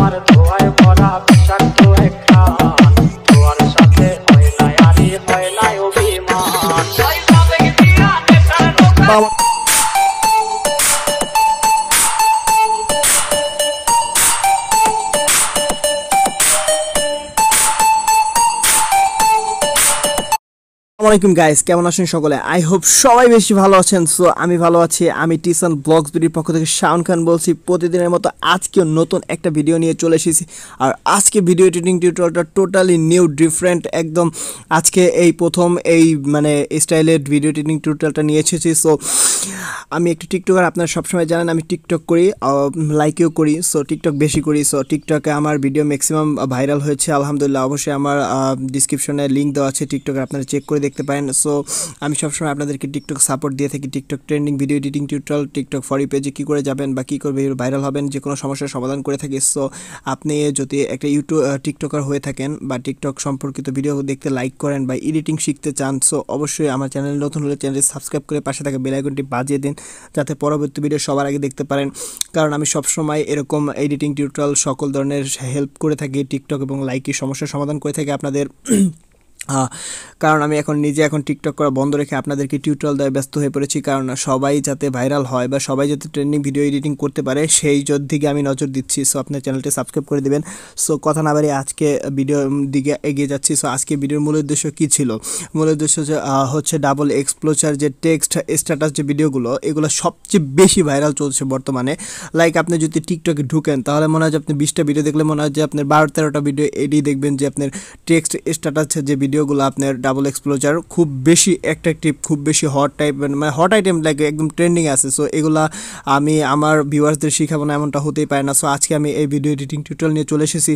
water. আলাইকুম guys কেমন আছেন সকলে আই হোপ সবাই বেশি ভালো আছেন সো আমি ভালো আছি আমি টিসান ব্লগস ভিডিওর পক্ষ থেকে শাওন খান বলছি প্রতিদিনের মতো আজকেও নতুন একটা ভিডিও নিয়ে চলে এসেছি আর আজকে ভিডিও এডিটিং টিউটোরিয়ালটা টোটালি নিউ ডিফারেন্ট একদম আজকে এই প্রথম এই মানে স্টাইলের ভিডিও এডিটিং টিউটোরিয়ালটা নিয়ে এসেছি সো আমি একটি টিকটকার আপনারা সবসময় জানেন আমি টিকটক করি লাইকেও করি সো টিকটক বেশি করি সো টিকটকে আমার ভিডিও ম্যাক্সিমাম ভাইরাল হয়েছে আলহামদুলিল্লাহ অবশ্যই আমার ডিসক্রিপশনে লিঙ্ক দেওয়া আছে টিকটকে আপনারা চেক করে দেখতে দেখতে পারেন সো আমি সবসময় আপনাদেরকে টিকটক সাপোর্ট দিয়ে থাকি TikTok trending video editing tutorial TikTok ফরি পেজে কী করে যাবেন বা কী করবে ভাইরাল হবেন যে কোনো সমস্যার সমাধান করে থাকি সো আপনি যদি একটা ইউটিউব টিকটকার হয়ে থাকেন বা টিকটক সম্পর্কিত ভিডিও দেখতে লাইক করেন বা এডিটিং শিখতে চান সো অবশ্যই আমার চ্যানেল নতুন হলে চ্যানেলটি সাবস্ক্রাইব করে পাশে থাকা বেলাইকনটি বাজিয়ে দিন যাতে পরবর্তী ভিডিও সবার আগে দেখতে পারেন কারণ আমি সবসময় এরকম এডিটিং টিউটোরিয়াল সকল ধরনের হেল্প করে থাকি টিকটক এবং লাইকের সমস্যার সমাধান করে থাকি আপনাদের হ্যাঁ, কারণ আমি এখন নিজে এখন টিকটক করা বন্ধ রেখে আপনাদেরকে টিউটোরিয়াল দেওয়া ব্যস্ত হয়ে পড়েছি কারণ সবাই যাতে ভাইরাল হয় বা সবাই যাতে ট্রেন্ডিং ভিডিও এডিটিং করতে পারে সেই জোর দিকে আমি নজর দিচ্ছি সো আপনার চ্যানেলটি সাবস্ক্রাইব করে দেবেন সো কথা না বাড়ি আজকে ভিডিও দিকে এগিয়ে যাচ্ছি সো আজকে ভিডিওর মূল উদ্দেশ্য কী ছিল মূল উদ্দেশ্য হচ্ছে ডাবল এক্সপ্লোচার যে টেক্সট স্ট্যাটাস যে ভিডিওগুলো এগুলো সবচেয়ে বেশি ভাইরাল চলছে বর্তমানে লাইক আপনি যদি টিকটকে ঢুকেন তাহলে মনে হয় যে আপনি বিশটা ভিডিও দেখলে মনে হয় যে আপনার বারো তেরোটা ভিডিও এডি দেখবেন যে আপনার টেক্সট স্ট্যাটাস যে ভিডিও ভিডিওগুলো আপনার ডাবল এক্সপ্লোজার খুব বেশি অ্যাট্রাকটিভ খুব বেশি হট টাইপ মানে হট আইটেম লাগে একদম ট্রেন্ডিং আছে সো এগুলা আমি আমার ভিউয়ার্সদের শিখাবো না এমনটা হতেই পারে না সো আজকে আমি এই ভিডিও এডিটিং টিউটোরিয়াল নিয়ে চলে এসেছি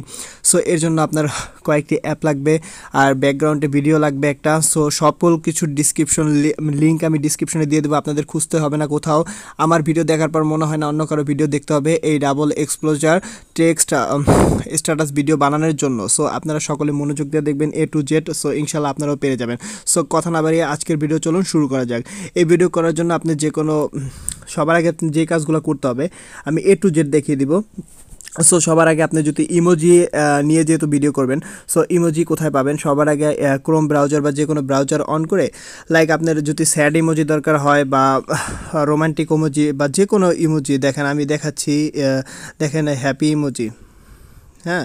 সো এর জন্য আপনার কয়েকটি অ্যাপ লাগবে আর ব্যাকগ্রাউন্ডে ভিডিও লাগবে একটা সো সকল কিছু ডিসক্রিপশন লিঙ্ক আমি ডিসক্রিপশনে দিয়ে দেবো আপনাদের খুঁজতে হবে না কোথাও আমার ভিডিও দেখার পর মনে হয় না অন্য কারো ভিডিও দেখতে হবে এই double exposure text status video বানানোর জন্য সো আপনারা সকলে মনোযোগ দিয়ে দেখবেন এ টু জেড সো ইনশাল্লাহ আপনারাও পেরে যাবেন সো কথা না বাড়িয়ে আজকের ভিডিও চলুন শুরু করা যাক এই ভিডিও করার জন্য আপনি যে কোনো সবার আগে যে কাজগুলো করতে হবে আমি এ টু জেড দেখিয়ে দিব সো সবার আগে আপনি যদি ইমোজি নিয়ে যেহেতু ভিডিও করবেন সো ইমোজি কোথায় পাবেন সবার আগে ক্রোম ব্রাউজার বা যে কোনো ব্রাউজার অন করে লাইক আপনার যদি স্যাড ইমোজি দরকার হয় বা রোমান্টিক ইমোজি বা যে কোনো ইমোজি দেখেন আমি দেখাচ্ছি দেখেন হ্যাপি ইমোজি হ্যাঁ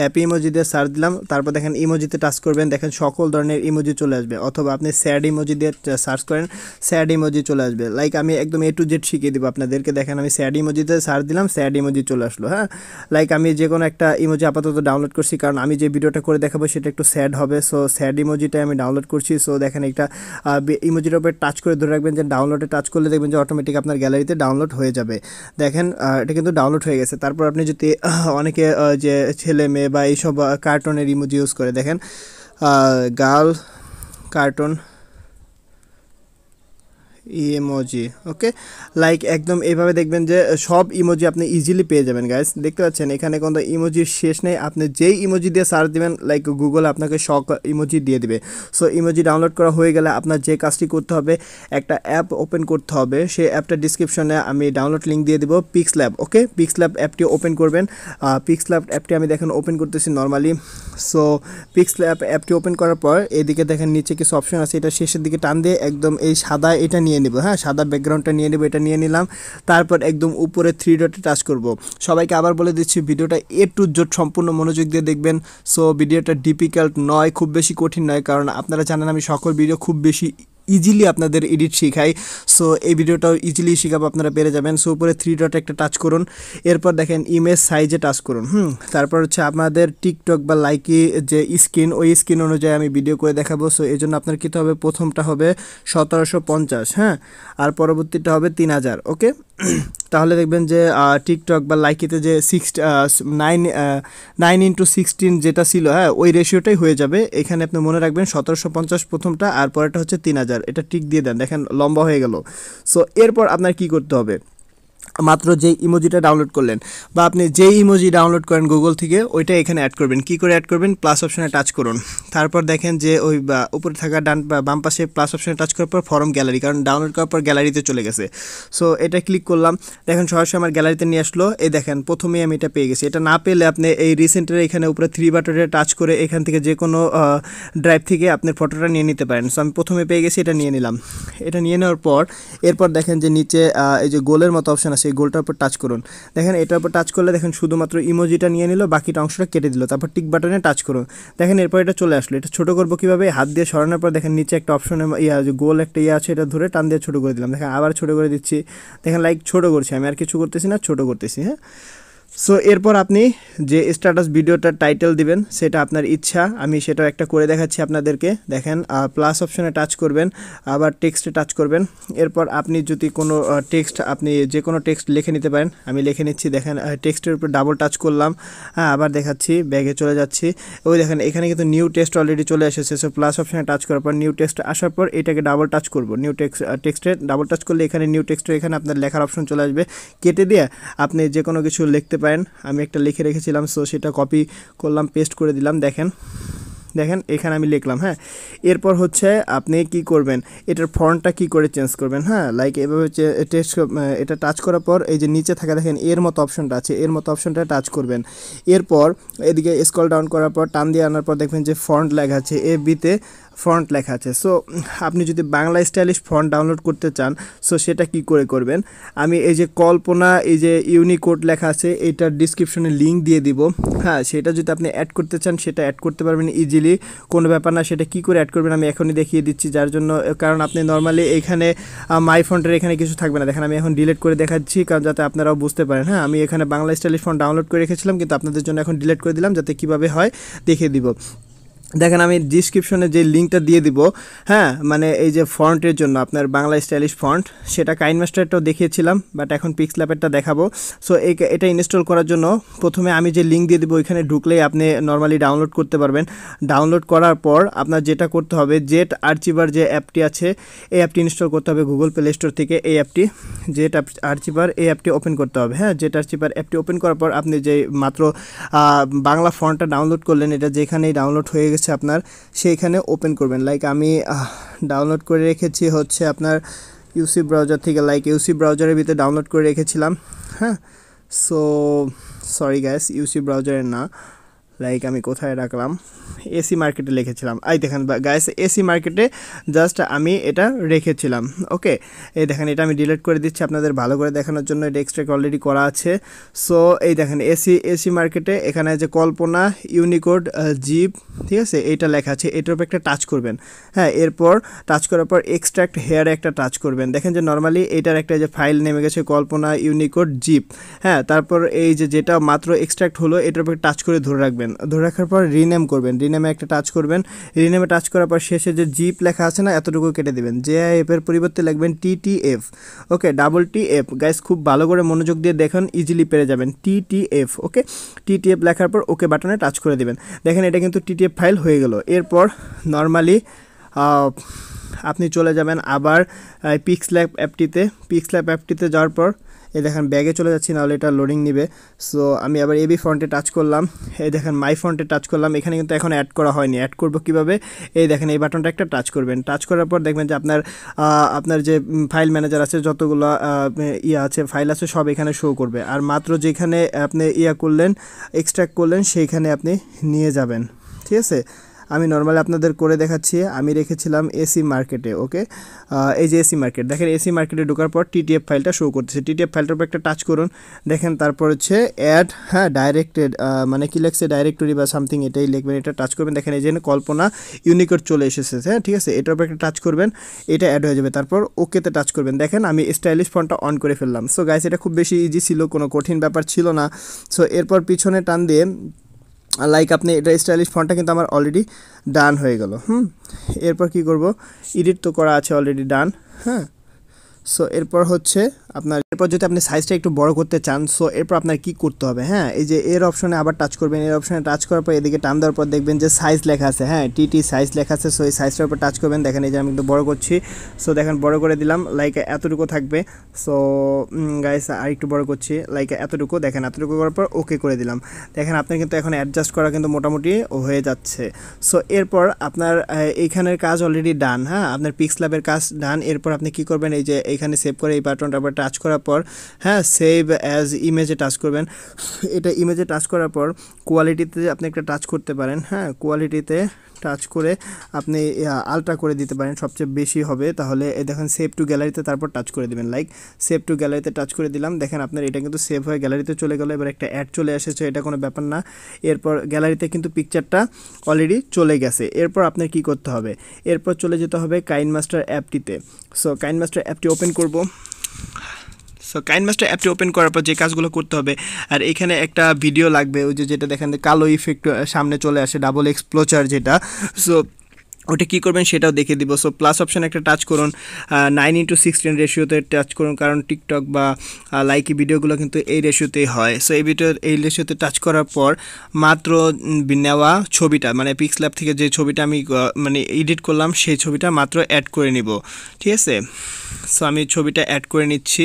হ্যাপি ইমোজিতে সার্চ দিলাম তারপর দেখেন ইমোজিতে টাচ করবেন দেখেন সকল ধরনের ইমোজি চলে আসবে অথবা আপনি স্যাড ইমোজি দিয়ে সার্চ করেন স্যাড ইমোজি চলে আসবে লাইক আমি একদম এ টু জেড শিখিয়ে দেবো আপনাদেরকে দেখেন আমি স্যাড ইমোজিতে সার্চ দিলাম স্যাড ইমোজি চলে আসলো হ্যাঁ লাইক আমি যে কোনো একটা ইমোজি আপাতত ডাউনলোড করছি কারণ আমি যে ভিডিওটা করে দেখাবো সেটা একটু স্যাড হবে সো স্যাড ইমোজিটা আমি ডাউনলোড করছি সো দেখেন একটা ইমোজির উপরে টাচ করে ধরে রাখবেন যে ডাউনলোডে টাচ করলে দেখবেন যে অটোমেটিক আপনার গ্যালারিতে ডাউনলোড হয়ে যাবে দেখেন এটা কিন্তু ডাউনলোড হয়ে গেছে তারপর আপনি যদি অনেকে যে ছেলে মেয়ে বা এইসব কার্টনের ইমোজি ইউজ করে দেখেন girl cartoon emoji okay like একদম এভাবে দেখবেন যে সব ইমোজি আপনি ইজিলি পেয়ে যাবেন গাইস দেখতে পাচ্ছেন এখানে কোনো ইমোজির শেষ নেই আপনি যেই ইমোজি দিয়ে সার্চ দেবেন লাইক গুগল আপনাকে শক ইমোজি দিয়ে দেবে সো ইমোজি ডাউনলোড করা হয়ে গেলে আপনার যে কাজটি করতে হবে একটা অ্যাপ ওপেন করতে হবে সেই অ্যাপটা ডিসক্রিপশনে আমি ডাউনলোড লিঙ্ক দিয়ে দেবো Pixlab okay Pixlab অ্যাপটি ওপেন করবেন পিক্স ল্যাব অ্যাপটি আমি দেখেন ওপেন করতেছি নর্মালি সো পিক্স ল্যাব অ্যাপটি ওপেন করার পর এদিকে দেখেন নিচে কিছু অপশন আছে এটা শেষের দিকে টান দিয়ে একদম এই সাদা এটা নিয়ে নেব হ্যাঁ সাদা ব্যাকগ্রাউন্ডটা নিয়ে নেব এটা নিয়ে নিলাম তারপর একদম উপরে থ্রি ডটে টাচ করব সবাইকে আবার বলে দিচ্ছি ভিডিওটা এ টু জোট সম্পূর্ণ মনোযোগ দিয়ে দেখবেন সো ভিডিওটা ডিফিকাল্ট নয় খুব বেশি কঠিন নয় কারণ আপনারা জানেন আমি সকল ভিডিও খুব বেশি ইজিলি আপনাদের এডিট শেখাই সো এই ভিডিওটাও ইজিলি শেখাবো আপনারা পেরে যাবেন সো উপরে থ্রি ডট একটা টাচ করুন এরপর দেখেন ইমেজ সাইজে টাচ করুন হুম তারপর হচ্ছে আপনাদের টিকটক বা লাইকি যে স্ক্রিন ওই স্ক্রিন অনুযায়ী আমি ভিডিও করে দেখাবো সো এই জন্য আপনার কী হবে প্রথমটা হবে সতেরোশো পঞ্চাশ হ্যাঁ আর পরবর্তীটা হবে তিন হাজার ওকে তাহলে দেখবেন যে টিকটক বা লাইকিতে যে six nine nine into sixteen যেটা ছিল হ্যাঁ ওই রেশিওটাই হয়ে যাবে এখানে আপনি মনে রাখবেন সতেরোশো পঞ্চাশ প্রথমটা আর পরেরটা হচ্ছে তিন হাজার এটা টিক দিয়ে দেন দেখেন লম্বা হয়ে গেল সো এরপর আপনার কি করতে হবে মাত্র যেই ইমোজিটা ডাউনলোড করলেন বা আপনি যেই ইমোজি ডাউনলোড করেন গুগল থেকে ওইটা এখানে অ্যাড করবেন কি করে অ্যাড করবেন প্লাস অপশনে টাচ করুন তারপর দেখেন যে ওই উপরে থাকা ডান বাম পাশে প্লাস অপশনে টাচ করার পর ফরম গ্যালারি কারণ ডাউনলোড করার পর গ্যালারিতে চলে গেছে সো এটা ক্লিক করলাম দেখেন সরাসরি আমার গ্যালারিতে নিয়ে আসলো এই দেখেন প্রথমেই আমি এটা পেয়ে গেছি এটা না পেলে আপনি এই রিসেন্টের এখানে উপরে থ্রি বাটনে টাচ করে এখান থেকে যে কোনো ড্রাইভ থেকে আপনার ফটোটা নিয়ে নিতে পারেন সো আমি প্রথমে পেয়ে গেছি এটা নিয়ে নিলাম এটা নিয়ে নেওয়ার পর এরপর দেখেন যে নিচে এই যে গোলের মতো অপশন আছে সেই গোলটার উপর টাচ করুন দেখেন এটার উপর টাচ করলে দেখেন শুধুমাত্র ইমোজিটা নিয়ে নিল বাকিটা অংশটা কেটে দিল তারপর টিক বাটনে টাচ করুন দেখেন এরপর এটা চলে আসলো এটা ছোটো করবো কীভাবে হাত দিয়ে সরানোর পর দেখেন নিচে একটা অপশনে ইয়া গোল একটা ইয়ে আছে এটা ধরে টান দিয়ে ছোটো করে দিলাম দেখেন আবার ছোটো করে দিচ্ছি দেখেন লাইক ছোটো করছি আমি আর কিছু করতেছি না ছোটো করতেছি হ্যাঁ সো এরপর আপনি যে স্ট্যাটাস ভিডিওটার টাইটেল দিবেন সেটা আপনার ইচ্ছা আমি সেটাও একটা করে দেখাচ্ছি আপনাদেরকে দেখেন প্লাস অপশনে টাচ করবেন আবার টেক্সটে টাচ করবেন এরপর আপনি যদি কোনো টেক্সট আপনি যে কোনো টেক্সট লিখে নিতে পারেন আমি লিখে নিচ্ছি দেখেন টেক্সটের উপর ডাবল টাচ করলাম হ্যাঁ আবার দেখাচ্ছি ব্যাগে চলে যাচ্ছি ওই দেখেন এখানে কিন্তু নিউ টেক্সট অলরেডি চলে এসেছে সো প্লাস অপশনে টাচ করার পর নিউ টেক্সট আসার পর এটাকে ডাবল টাচ করব নিউ টেক্সট টেক্সটে ডাবল টাচ করলে এখানে নিউ টেক্সট এখানে আপনার লেখার অপশন চলে আসবে কেটে দিয়ে আপনি যে কোনো কিছু লিখতে পারেন আমি একটা লিখে রেখেছিলাম সো সেটা কপি করলাম পেস্ট করে দিলাম দেখেন দেখেন এখানে আমি লিখলাম হ্যাঁ এরপর হচ্ছে আপনি কি করবেন এটার ফর্মটা কি করে চেঞ্জ করবেন হ্যাঁ লাইক এভাবে টেস্ট এটা টাচ করার পর এই যে নিচে থাকা দেখেন এর মতো অপশনটা আছে এর মতো অপশনটা টাচ করবেন এরপর এদিকে স্কল ডাউন করার পর টান দিয়ে আনার পর দেখবেন যে ফন্ট লেখা আছে এ বিতে ফন্ট লেখা আছে সো আপনি যদি বাংলা স্টাইলিশ ফন্ট ডাউনলোড করতে চান সো সেটা কি করে করবেন আমি এই যে কল্পনা এই যে ইউনিকোড লেখা আছে এটার ডিসক্রিপশনে লিঙ্ক দিয়ে দিব হ্যাঁ সেটা যদি আপনি অ্যাড করতে চান সেটা অ্যাড করতে পারবেন ইজিলি কোনো ব্যাপার না সেটা কি করে অ্যাড করবেন আমি এখনই দেখিয়ে দিচ্ছি যার জন্য কারণ আপনি নর্মালি এখানে মাই ফন্টের এখানে কিছু থাকবে না দেখেন আমি এখন ডিলিট করে দেখাচ্ছি কারণ যাতে আপনারাও বুঝতে পারেন হ্যাঁ আমি এখানে বাংলা স্টাইলিশ ফন্ট ডাউনলোড করে রেখেছিলাম কিন্তু আপনাদের জন্য এখন ডিলিট করে দিলাম যাতে কিভাবে হয় দেখিয়ে দিব দেখেন আমি ডিসক্রিপশনে যে লিঙ্কটা দিয়ে দিব হ্যাঁ মানে এই যে ফন্টের জন্য আপনার বাংলা স্টাইলিশ ফন্ট সেটা কাইনমাস্টারটাও দেখিয়েছিলাম বাট এখন পিক্স ল্যাপেরটা দেখাবো সো এটা ইনস্টল করার জন্য প্রথমে আমি যে লিঙ্ক দিয়ে দিব ওইখানে ঢুকলেই আপনি নর্মালি ডাউনলোড করতে পারবেন ডাউনলোড করার পর আপনার যেটা করতে হবে জেট আর্চিবার যে অ্যাপটি আছে এই অ্যাপটি ইনস্টল করতে হবে গুগল প্লে স্টোর থেকে এই অ্যাপটি জেট আর্চিবার এই অ্যাপটি ওপেন করতে হবে হ্যাঁ জেট আর্চিবার অ্যাপটি ওপেন করার পর আপনি যে মাত্র বাংলা ফন্টটা ডাউনলোড করলেন এটা যেখানেই ডাউনলোড হয়ে রয়েছে আপনার সেইখানে ওপেন করবেন লাইক আমি ডাউনলোড করে রেখেছি হচ্ছে আপনার ইউসি ব্রাউজার থেকে লাইক ইউসি ব্রাউজারের ভিতরে ডাউনলোড করে রেখেছিলাম হ্যাঁ সো সরি গ্যাস ইউসি ব্রাউজারের না লাইক আমি কোথায় রাখলাম এসি মার্কেটে লিখেছিলাম আই দেখেন গাইস এসি মার্কেটে জাস্ট আমি এটা রেখেছিলাম ওকে এই দেখেন এটা আমি ডিলিট করে দিচ্ছি আপনাদের ভালো করে দেখানোর জন্য এটা এক্সট্রা অলরেডি করা আছে সো এই দেখেন এসি এসি মার্কেটে এখানে যে কল্পনা ইউনিকোড জিপ ঠিক আছে এইটা লেখা আছে এটার উপর একটা টাচ করবেন হ্যাঁ এরপর টাচ করার পর এক্সট্রাক্ট হেয়ারে একটা টাচ করবেন দেখেন যে নর্মালি এটার একটা যে ফাইল নেমে গেছে কল্পনা ইউনিকোড জিপ হ্যাঁ তারপর এই যে যেটা মাত্র এক্সট্রাক্ট হলো এটার উপর টাচ করে ধরে রাখবেন রাখবেন ধরে রাখার পর রিনেম করবেন রিনেমে একটা টাচ করবেন রিনেমে টাচ করার পর শেষে যে জিপ লেখা আছে না এতটুকু কেটে দেবেন জে এফের পরিবর্তে লিখবেন T T F okay double T F guys খুব ভালো করে মনোযোগ দিয়ে দেখুন ইজিলি পেরে যাবেন টি টি এফ ওকে টি টি এফ লেখার পর ওকে বাটনে টাচ করে দেবেন দেখেন এটা কিন্তু টি টি এফ ফাইল হয়ে গেল এরপর নর্মালি আপনি চলে যাবেন আবার পিক্স ল্যাব অ্যাপটিতে পিক্স ল্যাব অ্যাপটিতে যাওয়ার পর এই দেখেন ব্যাগে চলে যাচ্ছি নাহলে এটা লোডিং নিবে সো আমি আবার এবি ফ্রন্টে টাচ করলাম এই দেখেন মাই ফ্রন্টে টাচ করলাম এখানে কিন্তু এখন অ্যাড করা হয়নি অ্যাড করব কিভাবে এই দেখেন এই বাটনটা একটা টাচ করবেন টাচ করার পর দেখবেন যে আপনার আপনার যে ফাইল ম্যানেজার আছে যতগুলো ইয়ে আছে ফাইল আছে সব এখানে শো করবে আর মাত্র যেখানে আপনি ইয়া করলেন এক্সট্রাক্ট করলেন সেইখানে আপনি নিয়ে যাবেন ঠিক আছে আমি নর্মালি আপনাদের করে দেখাচ্ছি আমি রেখেছিলাম এসি মার্কেটে ওকে এই যে এসি মার্কেট দেখেন এসি মার্কেটে ঢোকার পর টিটিএফ ফাইলটা শো করতেছে টিটিএফ ফাইলটার উপর একটা টাচ করুন দেখেন তারপর হচ্ছে অ্যাড হ্যাঁ ডাইরেক্টেড মানে কি লেখছে ডাইরেক্টরি বা সামথিং এটাই লিখবেন এটা টাচ করবেন দেখেন এই যে কল্পনা ইউনিকোড চলে এসেছে হ্যাঁ ঠিক আছে এটার উপর একটা টাচ করবেন এটা অ্যাড হয়ে যাবে তারপর ওকেতে টাচ করবেন দেখেন আমি স্টাইলিশ ফোনটা অন করে ফেললাম সো গাইস এটা খুব বেশি ইজি ছিল কোনো কঠিন ব্যাপার ছিল না সো এরপর পিছনে টান দিয়ে লাইক আপনি এটা স্টাইলিশ ফন্টটা কিন্তু আমার অলরেডি ডান হয়ে গেল হুম এরপর কি করব এডিট তো করা আছে অলরেডি ডান হ্যাঁ সো এরপর হচ্ছে আপনার এরপর যদি আপনি সাইজটা একটু বড় করতে চান সো এরপর আপনার কি করতে হবে হ্যাঁ এই যে এর অপশনে আবার টাচ করবেন এর অপশনে টাচ করার পর এদিকে টান দেওয়ার পর দেখবেন যে সাইজ লেখা আছে হ্যাঁ টি টি সাইজ লেখা আছে সো এই সাইজটার উপর টাচ করবেন দেখেন এই যে আমি একটু বড় করছি সো দেখেন বড় করে দিলাম লাইক এতটুকু থাকবে সো গাইস আর একটু বড় করছি লাইক এতটুকু দেখেন এতটুকু করার পর ওকে করে দিলাম দেখেন আপনার কিন্তু এখন অ্যাডজাস্ট করা কিন্তু মোটামুটি হয়ে যাচ্ছে সো এরপর আপনার এইখানের কাজ অলরেডি ডান হ্যাঁ আপনার পিক্স ল্যাবের কাজ ডান এরপর আপনি কি করবেন এই যে এখানে সেভ করে এই বাটনটা আবার টাচ করার পর হ্যাঁ সেভ অ্যাজ ইমেজে টাচ করবেন এটা ইমেজে টাচ করার পর কোয়ালিটিতে আপনি একটা টাচ করতে পারেন হ্যাঁ কোয়ালিটিতে টাচ করে আপনি আলট্রা করে দিতে পারেন সবচেয়ে বেশি হবে তাহলে দেখেন সেভ টু গ্যালারিতে তারপর টাচ করে দেবেন লাইক সেভ টু গ্যালারিতে টাচ করে দিলাম দেখেন আপনার এটা কিন্তু সেভ হয়ে গ্যালারিতে চলে গেলো এবার একটা অ্যাড চলে এসেছে এটা কোনো ব্যাপার না এরপর গ্যালারিতে কিন্তু পিকচারটা অলরেডি চলে গেছে এরপর আপনার কি করতে হবে এরপর চলে যেতে হবে কাইন মাস্টার অ্যাপটিতে সো কাইন মাস্টার অ্যাপটি ওপেন করব সো কাইন মাস্টার অ্যাপটি ওপেন করার পর যে কাজগুলো করতে হবে আর এখানে একটা ভিডিও লাগবে ওই যে যেটা দেখেন কালো ইফেক্ট সামনে চলে আসে ডাবল এক্সপ্লোচার যেটা সো ওটা কী করবেন সেটাও দেখে দিব সো প্লাস অপশানে একটা টাচ করুন নাইন ইন্টু সিক্সটিন রেশিওতে টাচ করুন কারণ টিকটক বা লাইকি ভিডিওগুলো কিন্তু এই রেশিওতেই হয় সো এই ভিডিওর এই রেশিওতে টাচ করার পর মাত্র নেওয়া ছবিটা মানে পিক্সল্যাব থেকে যে ছবিটা আমি মানে এডিট করলাম সেই ছবিটা মাত্র অ্যাড করে নিব ঠিক আছে সো আমি ছবিটা অ্যাড করে নিচ্ছি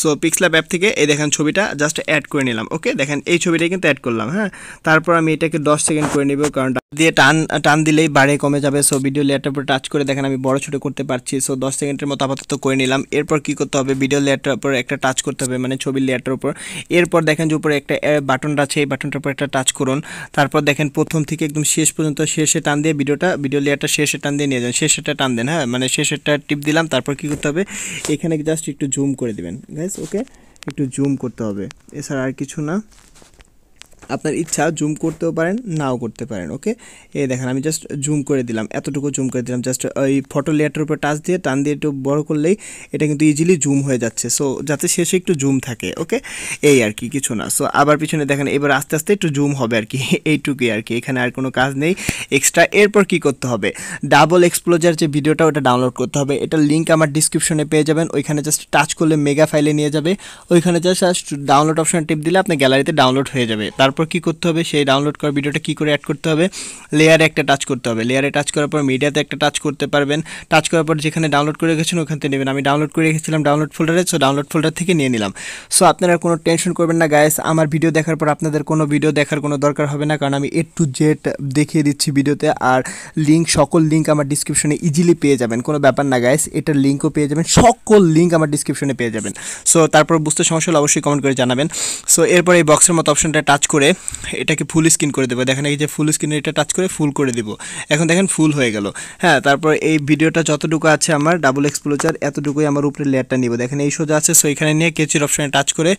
সো পিক্সলা অ্যাপ থেকে এই দেখেন ছবিটা জাস্ট অ্যাড করে নিলাম ওকে দেখেন এই ছবিটা কিন্তু অ্যাড করলাম হ্যাঁ তারপর আমি এটাকে দশ সেকেন্ড করে নেব কারণ দিয়ে টান টান দিলেই বাড়ে কমে যাবে সো ভিডিও লেয়ারটার উপর টাচ করে দেখেন আমি বড় ছোটো করতে পারছি সো দশ সেকেন্ডের মতো আপাতত করে নিলাম এরপর কি করতে হবে ভিডিও লেয়ারটার উপর একটা টাচ করতে হবে মানে ছবির লেয়ারটার উপর এরপর দেখেন যে উপরে একটা বাটনটা আছে এই বাটনটার উপর একটা টাচ করুন তারপর দেখেন প্রথম থেকে একদম শেষ পর্যন্ত শেষে টান দিয়ে ভিডিওটা ভিডিও লেয়ারটা শেষে টান দিয়ে নিয়ে যান শেষেটা টান দেন হ্যাঁ মানে শেষেরটা টিপ দিলাম তারপর কি করতে হবে এখানে জাস্ট একটু জুম করে দেবেন মাইনাস ওকে একটু জুম করতে হবে এছাড়া আর কিছু না আপনার ইচ্ছা জুম করতেও পারেন নাও করতে পারেন ওকে এ দেখেন আমি জাস্ট জুম করে দিলাম এতটুকু জুম করে দিলাম জাস্ট ওই ফটো লেয়ারটার উপর টাচ দিয়ে টান দিয়ে একটু বড় করলেই এটা কিন্তু ইজিলি জুম হয়ে যাচ্ছে সো যাতে শেষে একটু জুম থাকে ওকে এই আর কি কিছু না সো আবার পিছনে দেখেন এবার আস্তে আস্তে একটু জুম হবে আর কি এইটুকুই আর কি এখানে আর কোনো কাজ নেই এক্সট্রা এরপর কি করতে হবে ডাবল এক্সপ্লোজার যে ভিডিওটা ওটা ডাউনলোড করতে হবে এটা লিঙ্ক আমার ডিসক্রিপশনে পেয়ে যাবেন ওইখানে জাস্ট টাচ করলে মেগা ফাইলে নিয়ে যাবে ওইখানে জাস্ট ডাউনলোড অপশান টিপ দিলে আপনার গ্যালারিতে ডাউনলোড হয়ে যাবে তারপর তারপর কি করতে হবে সেই ডাউনলোড করা ভিডিওটা কি করে অ্যাড করতে হবে লেয়ারে একটা টাচ করতে হবে লেয়ারে টাচ করার পর মিডিয়াতে একটা টাচ করতে পারবেন টাচ করার পর যেখানে ডাউনলোড করে রেখেছেন ওখান থেকে নেবেন আমি ডাউনলোড করে রেখেছিলাম ডাউনলোড ফোল্ডারে সো ডাউনলোড ফোল্ডার থেকে নিয়ে নিলাম সো আপনারা কোনো টেনশন করবেন না গায়েস আমার ভিডিও দেখার পর আপনাদের কোনো ভিডিও দেখার কোনো দরকার হবে না কারণ আমি এ টু জেড দেখিয়ে দিচ্ছি ভিডিওতে আর লিঙ্ক সকল লিঙ্ক আমার ডিসক্রিপশনে ইজিলি পেয়ে যাবেন কোনো ব্যাপার না গাইস এটার লিঙ্কও পেয়ে যাবেন সকল লিঙ্ক আমার ডিসক্রিপশনে পেয়ে যাবেন সো তারপর বুঝতে সমস্যা হলে অবশ্যই কমেন্ট করে জানাবেন সো এরপর এই বক্সের মতো অপশনটা টাচ করে করে এটাকে ফুল স্ক্রিন করে দেবো দেখেন এই যে ফুল স্ক্রিনে এটা টাচ করে ফুল করে দেবো এখন দেখেন ফুল হয়ে গেল হ্যাঁ তারপর এই ভিডিওটা যতটুকু আছে আমার ডাবল এক্সপ্লোজার এতটুকুই আমার উপরে লেয়ারটা নিব দেখেন এই সোজা আছে সো এখানে নিয়ে কেচির অপশানে টাচ করে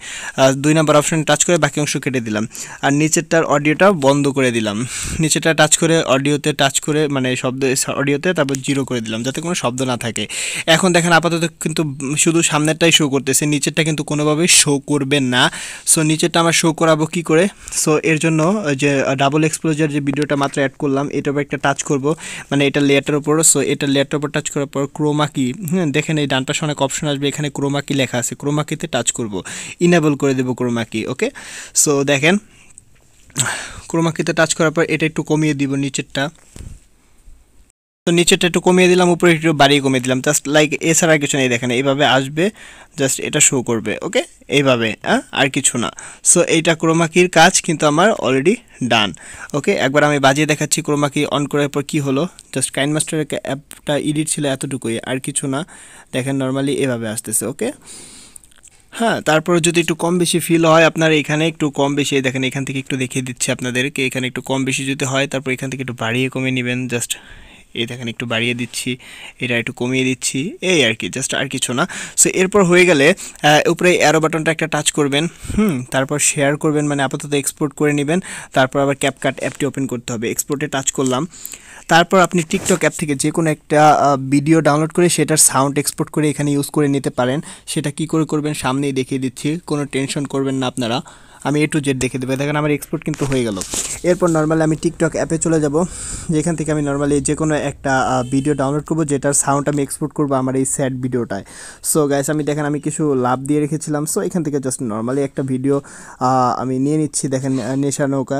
দুই নাম্বার অপশানে টাচ করে বাকি অংশ কেটে দিলাম আর নিচেরটার অডিওটা বন্ধ করে দিলাম নিচেরটা টাচ করে অডিওতে টাচ করে মানে শব্দ অডিওতে তারপর জিরো করে দিলাম যাতে কোনো শব্দ না থাকে এখন দেখেন আপাতত কিন্তু শুধু সামনেরটাই শো করতেছে নিচেরটা কিন্তু কোনোভাবেই শো করবে না সো নিচেরটা আমার শো করাবো কি করে সো এর জন্য যে ডাবল এক্সপ্লোজার যে ভিডিওটা মাত্র অ্যাড করলাম এটার একটা টাচ করব মানে এটা লেয়ারটার উপর সো এটা লেয়ারটার উপর টাচ করার পর ক্রোমা কি হ্যাঁ দেখেন এই ডানটা অনেক অপশন আসবে এখানে ক্রোমা কি লেখা আছে ক্রোমা কিতে টাচ করব ইনেবল করে দেবো ক্রোমা কি ওকে সো দেখেন ক্রোমা কিতে টাচ করার পর এটা একটু কমিয়ে দিব নিচেরটা তো নিচেটা একটু কমিয়ে দিলাম উপরে একটু বাড়িয়ে কমিয়ে দিলাম জাস্ট লাইক এছাড়া কিছু নেই দেখেন এইভাবে আসবে জাস্ট এটা শো করবে ওকে এইভাবে হ্যাঁ আর কিছু না সো এইটা ক্রোমাকির কাজ কিন্তু আমার অলরেডি ডান ওকে একবার আমি বাজিয়ে দেখাচ্ছি ক্রোমাকি অন করার পর কী হলো জাস্ট কাইন মাস্টারের অ্যাপটা এডিট ছিল এতটুকুই আর কিছু না দেখেন নর্মালি এভাবে আসতেছে ওকে হ্যাঁ তারপরে যদি একটু কম বেশি ফিল হয় আপনার এখানে একটু কম বেশি দেখেন এখান থেকে একটু দেখিয়ে দিচ্ছি আপনাদেরকে এখানে একটু কম বেশি যদি হয় তারপর এখান থেকে একটু বাড়িয়ে কমিয়ে নেবেন জাস্ট এই দেখেন একটু বাড়িয়ে দিচ্ছি এটা একটু কমিয়ে দিচ্ছি এই আর কি জাস্ট আর কিছু না সো এরপর হয়ে গেলে উপরে অ্যারো বাটনটা একটা টাচ করবেন হুম তারপর শেয়ার করবেন মানে আপাতত এক্সপোর্ট করে নেবেন তারপর আবার ক্যাপকাট অ্যাপটি ওপেন করতে হবে এক্সপোর্টে টাচ করলাম তারপর আপনি টিকটক অ্যাপ থেকে যে কোনো একটা ভিডিও ডাউনলোড করে সেটার সাউন্ড এক্সপোর্ট করে এখানে ইউজ করে নিতে পারেন সেটা কি করে করবেন সামনেই দেখিয়ে দিচ্ছি কোনো টেনশন করবেন না আপনারা আমি এ টু জেড দেখে দেবো দেখেন আমার এক্সপোর্ট কিন্তু হয়ে গেল এরপর নর্মালি আমি টিকটক অ্যাপে চলে যাব যেখান থেকে আমি নর্মালি যে কোনো একটা ভিডিও ডাউনলোড করব যেটার সাউন্ড আমি এক্সপোর্ট করব আমার এই স্যাড ভিডিওটায় সো গ্যাস আমি দেখেন আমি কিছু লাভ দিয়ে রেখেছিলাম সো এখান থেকে জাস্ট নর্মালি একটা ভিডিও আমি নিয়ে নিচ্ছি দেখেন নেশা নৌকা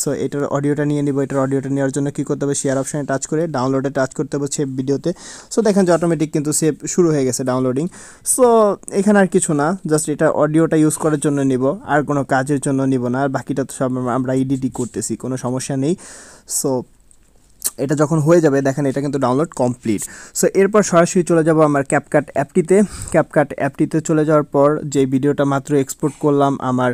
সো এটার অডিওটা নিয়ে নিব এটার অডিওটা নেওয়ার জন্য কী করতে হবে শেয়ার অপশানে টাচ করে ডাউনলোডে টাচ করতে হবে সেভ ভিডিওতে সো দেখেন যে অটোমেটিক কিন্তু সেভ শুরু হয়ে গেছে ডাউনলোডিং সো এখানে আর কিছু না জাস্ট এটা অডিওটা ইউজ করার জন্য নিব আর কোনো কাজের জন্য নিব না আর বাকিটা তো সব আমরা ইডিটি করতেছি কোনো সমস্যা নেই সো এটা যখন হয়ে যাবে দেখেন এটা কিন্তু ডাউনলোড কমপ্লিট সো এরপর সরাসরি চলে যাব আমার ক্যাপকাট অ্যাপটিতে ক্যাপকাট অ্যাপটিতে চলে যাওয়ার পর যে ভিডিওটা মাত্র এক্সপোর্ট করলাম আমার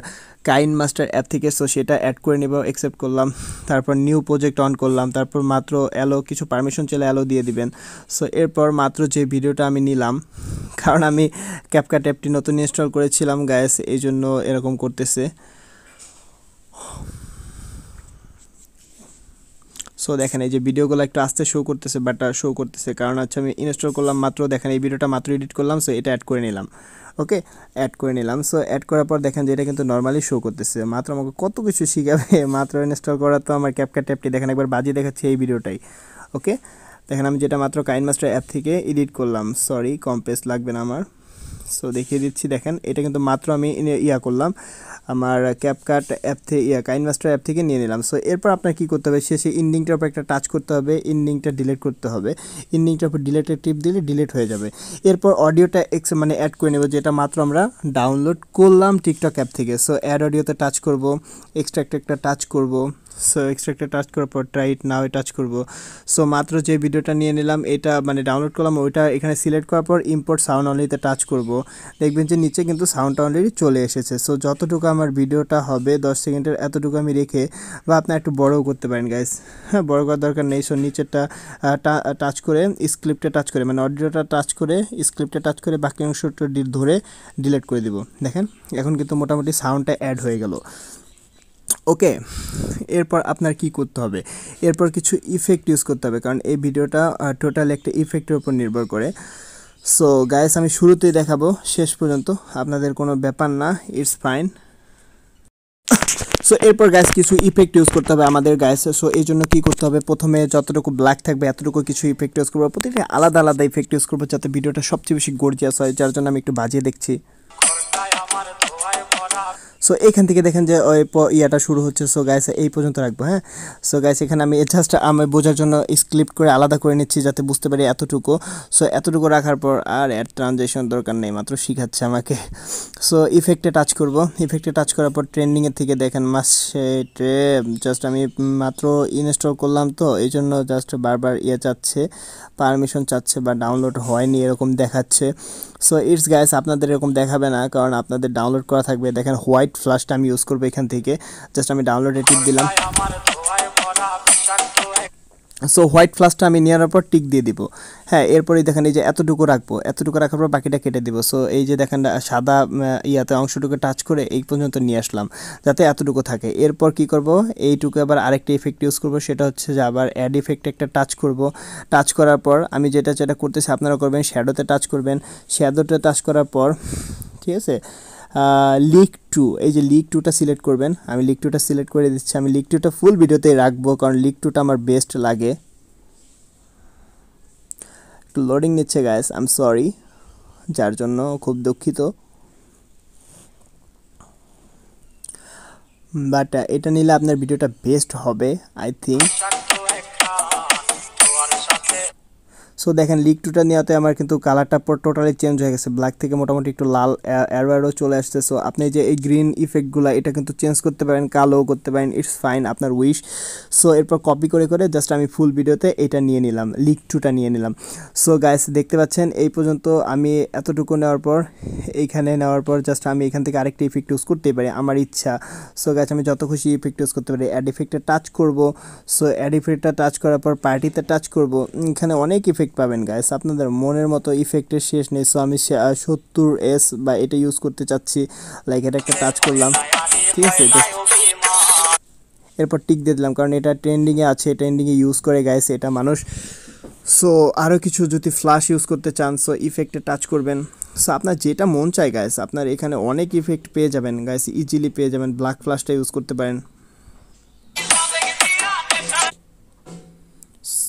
কাইন মাস্টার অ্যাপ থেকে সো সেটা অ্যাড করে নেব অ্যাকসেপ্ট করলাম তারপর নিউ প্রজেক্ট অন করলাম তারপর মাত্র অ্যালো কিছু পারমিশন চলে অ্যালো দিয়ে দিবেন সো এরপর মাত্র যে ভিডিওটা আমি নিলাম কারণ আমি ক্যাপকাট অ্যাপটি নতুন ইনস্টল করেছিলাম গ্যাস এই জন্য এরকম করতেছে সো দেখেন এই যে ভিডিওগুলো একটু আস্তে শো করতেছে বাট শো করতেছে কারণ হচ্ছে আমি ইনস্টল করলাম মাত্র দেখেন এই ভিডিওটা মাত্র এডিট করলাম সো এটা অ্যাড করে নিলাম ওকে অ্যাড করে নিলাম সো অ্যাড করার পর দেখেন যে এটা কিন্তু নর্মালি শো করতেছে মাত্র আমাকে কত কিছু শিখাবে মাত্র ইনস্টল করা তো আমার ক্যাপকাট ট্যাপটি দেখেন একবার বাজিয়ে দেখাচ্ছে এই ভিডিওটাই ওকে দেখেন আমি যেটা মাত্র কাইন মাস্টার অ্যাপ থেকে এডিট করলাম সরি কম্পেস লাগবে না আমার সো দেখিয়ে দিচ্ছি দেখেন এটা কিন্তু মাত্র আমি ইয়া করলাম আমার ক্যাপকাট অ্যাপ থেকে ইয়া কাইনমাস্টার অ্যাপ থেকে নিয়ে নিলাম সো এরপর আপনার কী করতে হবে শেষে ইন্ডিংটার উপর একটা টাচ করতে হবে ইন্ডিংটা ডিলেট করতে হবে ইন্ডিংটার উপর ডিলেটে টিপ দিলে ডিলেট হয়ে যাবে এরপর অডিওটা এক্স মানে অ্যাড করে নেব যেটা মাত্র আমরা ডাউনলোড করলাম টিকটক অ্যাপ থেকে সো অ্যাড অডিওতে টাচ করব এক্সট্রা একটা টাচ করব সো এক্সট্রাক্টে টাচ করার পর ট্রাইট ইট নাও টাচ করব সো মাত্র যে ভিডিওটা নিয়ে নিলাম এটা মানে ডাউনলোড করলাম ওইটা এখানে সিলেক্ট করার পর ইম্পোর্ট সাউন্ড অনলিতে টাচ করব দেখবেন যে নিচে কিন্তু সাউন্ডটা অলরেডি চলে এসেছে সো যতটুকু আমার ভিডিওটা হবে দশ সেকেন্ডের এতটুকু আমি রেখে বা আপনার একটু বড়ও করতে পারেন গাইস হ্যাঁ বড় করার দরকার নেই সো নিচেরটা টাচ করে স্ক্রিপ্টে টাচ করে মানে অডিওটা টাচ করে স্ক্রিপ্টে টাচ করে বাকি অংশটা ধরে ডিলেট করে দিব দেখেন এখন কিন্তু মোটামুটি সাউন্ডটা অ্যাড হয়ে গেল ওকে এরপর আপনার কি করতে হবে এরপর কিছু ইফেক্ট ইউজ করতে হবে কারণ এই ভিডিওটা টোটাল একটা ইফেক্টের উপর নির্ভর করে সো গায়েস আমি শুরুতেই দেখাবো শেষ পর্যন্ত আপনাদের কোনো ব্যাপার না ইটস ফাইন সো এরপর গ্যাস কিছু ইফেক্ট ইউজ করতে হবে আমাদের গ্যাসে সো এই জন্য কী করতে হবে প্রথমে যতটুকু ব্ল্যাক থাকবে এতটুকু কিছু ইফেক্ট ইউজ করবো প্রতিটি আলাদা আলাদা ইফেক্ট ইউজ করবো যাতে ভিডিওটা সবচেয়ে বেশি গর্জিয়াস হয় যার জন্য আমি একটু বাজিয়ে দেখছি সো এখান থেকে দেখেন যে ওই ইয়াটা শুরু হচ্ছে সো গাইস এই পর্যন্ত রাখবো হ্যাঁ সো গাইস এখানে আমি জাস্ট আমি বোঝার জন্য স্ক্রিপ্ট করে আলাদা করে নিচ্ছি যাতে বুঝতে পারি এতটুকু সো এতটুকু রাখার পর আর এর ট্রানজেকশন দরকার নেই মাত্র শিখাচ্ছে আমাকে সো ইফেক্টে টাচ করব ইফেক্টে টাচ করার পর ট্রেন্ডিংয়ের থেকে দেখেন মাসে জাস্ট আমি মাত্র ইনস্টল করলাম তো এই জন্য জাস্ট বারবার ইয়ে চাচ্ছে পারমিশন চাচ্ছে বা ডাউনলোড হয়নি এরকম দেখাচ্ছে সো ইটস গাইস আপনাদের এরকম দেখাবে না কারণ আপনাদের ডাউনলোড করা থাকবে দেখেন হোয়াইট লাইট ফ্ল্যাশটা আমি ইউজ করবো এখান থেকে জাস্ট আমি ডাউনলোডে টিপ দিলাম সো হোয়াইট ফ্লাসটা আমি নেওয়ার পর টিক দিয়ে দিব হ্যাঁ এরপরে দেখেন এই যে এতটুকু রাখবো এতটুকু রাখার পর বাকিটা কেটে দিব সো এই যে দেখেন সাদা ইয়াতে অংশটুকু টাচ করে এই পর্যন্ত নিয়ে আসলাম যাতে এতটুকু থাকে এরপর কি করব এইটুকু আবার আরেকটা ইফেক্ট ইউজ করব সেটা হচ্ছে যে আবার অ্যাড ইফেক্ট একটা টাচ করব টাচ করার পর আমি যেটা যেটা করতেছি আপনারা করবেন শ্যাডোতে টাচ করবেন শ্যাডোতে টাচ করার পর ঠিক আছে লিক টু এই যে লিক টুটা সিলেক্ট করবেন আমি লিক টুটা সিলেক্ট করে দিচ্ছি আমি লিক টুটা ফুল ভিডিওতেই রাখবো কারণ লিক টুটা আমার বেস্ট লাগে একটু লোডিং নিচ্ছে গ্যাস আম সরি যার জন্য খুব দুঃখিত বাট এটা নিলে আপনার ভিডিওটা বেস্ট হবে আই থিঙ্ক সো দেখেন লিক টুটা নেওয়াতে আমার কিন্তু কালারটা টোটালি চেঞ্জ হয়ে গেছে ব্ল্যাক থেকে মোটামুটি একটু লাল অ্যারো চলে আসছে সো আপনি যে এই গ্রিন ইফেক্টগুলো এটা কিন্তু চেঞ্জ করতে পারেন কালো করতে পারেন ইটস ফাইন আপনার উইশ সো এরপর কপি করে করে জাস্ট আমি ফুল ভিডিওতে এটা নিয়ে নিলাম লিক টুটা নিয়ে নিলাম সো গাইস দেখতে পাচ্ছেন এই পর্যন্ত আমি এতটুকু নেওয়ার পর এইখানে নেওয়ার পর জাস্ট আমি এখান থেকে আরেকটি ইফেক্ট ইউজ করতেই পারি আমার ইচ্ছা সো গাছ আমি যত খুশি ইফেক্ট ইউজ করতে পারি অ্যাড ইফেক্টটা টাচ করব সো অ্যাড ইফেক্টটা টাচ করার পর পার্টিতে টাচ করব এখানে অনেক ইফেক্ট ইফেক্ট পাবেন গাইস আপনাদের মনের মতো ইফেক্টের শেষ নেই সো আমি সত্তর এস বা এটা ইউজ করতে চাচ্ছি লাইক এটা একটা টাচ করলাম ঠিক আছে এরপর টিক দিয়ে দিলাম কারণ এটা ট্রেন্ডিংয়ে আছে ট্রেন্ডিংয়ে ইউজ করে গাইস এটা মানুষ সো আরও কিছু যদি ফ্লাশ ইউজ করতে চান সো ইফেক্টে টাচ করবেন সো আপনার যেটা মন চায় গাইস আপনার এখানে অনেক ইফেক্ট পেয়ে যাবেন গাইস ইজিলি পেয়ে যাবেন ব্ল্যাক ফ্লাশটা ইউজ করতে পারেন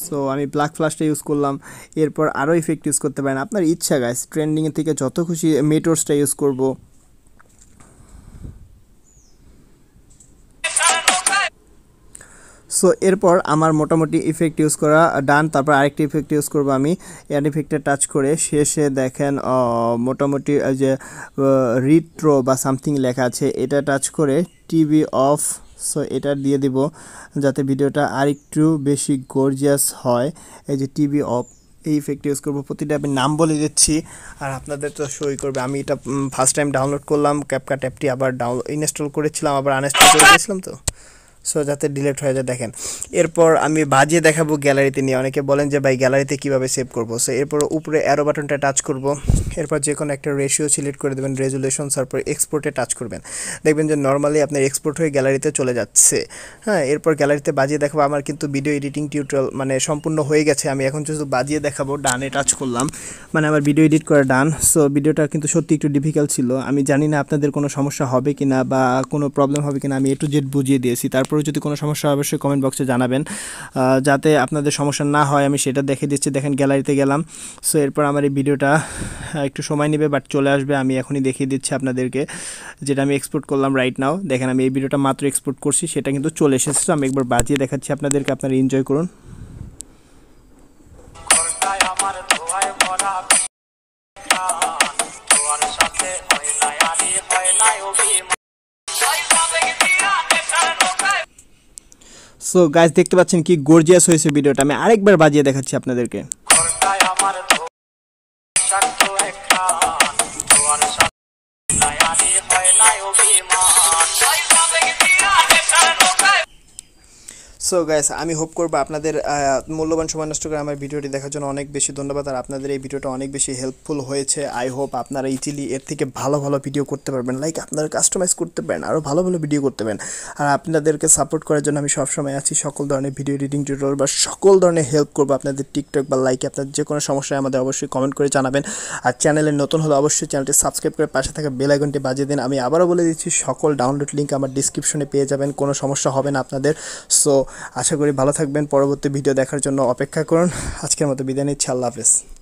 সো আমি ব্ল্যাক ফ্লাশটা ইউজ করলাম এরপর আরও ইফেক্ট ইউজ করতে পারেন আপনার ইচ্ছা গাছ ট্রেন্ডিংয়ের থেকে যত খুশি মেটোর্সটা ইউজ করব সো এরপর আমার মোটামুটি ইফেক্ট ইউজ করা ডান তারপর আরেকটি ইফেক্ট ইউজ করবো আমি অ্যাড ইফেক্টে টাচ করে শেষে দেখেন মোটামুটি যে রিট্রো বা সামথিং লেখা আছে এটা টাচ করে টিভি অফ সো এটা দিয়ে দেব যাতে ভিডিওটা আরেকটু বেশি গর্জিয়াস হয় এই যে টিভি অফ এই ইফেক্ট ইউজ করবো প্রতিটা আমি নাম বলে দিচ্ছি আর আপনাদের তো সই করবে আমি এটা ফার্স্ট টাইম ডাউনলোড করলাম ক্যাপকাট অ্যাপটি আবার ডাউন ইনস্টল করেছিলাম আবার আনইনস্টল করেছিলাম তো সো যাতে ডিলেট হয়ে যায় দেখেন এরপর আমি বাজিয়ে দেখাবো গ্যালারিতে নিয়ে অনেকে বলেন যে ভাই গ্যালারিতে কিভাবে সেভ করব সো এরপর উপরে অ্যারো বাটনটা টাচ করব এরপর যে কোনো একটা রেশিও সিলেক্ট করে দেবেন রেজুলেশন তারপর এক্সপোর্টে টাচ করবেন দেখবেন যে নর্মালি আপনার এক্সপোর্ট হয়ে গ্যালারিতে চলে যাচ্ছে হ্যাঁ এরপর গ্যালারিতে বাজিয়ে দেখাবো আমার কিন্তু ভিডিও এডিটিং টিউটোরিয়াল মানে সম্পূর্ণ হয়ে গেছে আমি এখন শুধু বাজিয়ে দেখাবো ডানে টাচ করলাম মানে আমার ভিডিও এডিট করা ডান সো ভিডিওটা কিন্তু সত্যি একটু ডিফিকাল্ট ছিল আমি জানি না আপনাদের কোনো সমস্যা হবে কিনা বা কোনো প্রবলেম হবে কিনা আমি এ টু জেড বুঝিয়ে দিয়েছি তারপর তারপরে যদি কোনো সমস্যা অবশ্যই কমেন্ট বক্সে জানাবেন যাতে আপনাদের সমস্যা না হয় আমি সেটা দেখে দিচ্ছি দেখেন গ্যালারিতে গেলাম সো এরপর আমার এই ভিডিওটা একটু সময় নেবে বাট চলে আসবে আমি এখনই দেখিয়ে দিচ্ছি আপনাদেরকে যেটা আমি এক্সপোর্ট করলাম রাইট নাও দেখেন আমি এই ভিডিওটা মাত্র এক্সপোর্ট করছি সেটা কিন্তু চলে এসেছে আমি একবার বাজিয়ে দেখাচ্ছি আপনাদেরকে আপনারা এনজয় করুন সো গাছ দেখতে পাচ্ছেন কি গর্জিয়াস হয়েছে ভিডিওটা আমি আরেকবার বাজিয়ে দেখাচ্ছি আপনাদেরকে সো গাইস আমি হোপ করবো আপনাদের মূল্যবান সময় নষ্ট করে আমার ভিডিওটি দেখার জন্য অনেক বেশি ধন্যবাদ আর আপনাদের এই ভিডিওটা অনেক বেশি হেল্পফুল হয়েছে আই হোপ আপনারা ইজিলি এর থেকে ভালো ভালো ভিডিও করতে পারবেন লাইক আপনারা কাস্টমাইজ করতে পারেন আরও ভালো ভালো ভিডিও করতে পারেন আর আপনাদেরকে সাপোর্ট করার জন্য আমি সবসময় আছি সকল ধরনের ভিডিও এডিটিং টিউটোর বা সকল ধরনের হেল্প করবো আপনাদের টিকটক বা লাইকে আপনাদের যে কোনো সমস্যায় আমাদের অবশ্যই কমেন্ট করে জানাবেন আর চ্যানেলে নতুন হলে অবশ্যই চ্যানেলটি সাবস্ক্রাইব করে পাশে থাকা বেল আইকনটি বাজিয়ে দিন আমি আবারও বলে দিচ্ছি সকল ডাউনলোড লিঙ্ক আমার ডিসক্রিপশনে পেয়ে যাবেন কোনো সমস্যা হবে না আপনাদের সো আশা করি ভালো থাকবেন পরবর্তী ভিডিও দেখার জন্য অপেক্ষা করুন আজকের মতো বিদায় নিচ্ছি আল্লাহ হাফেজ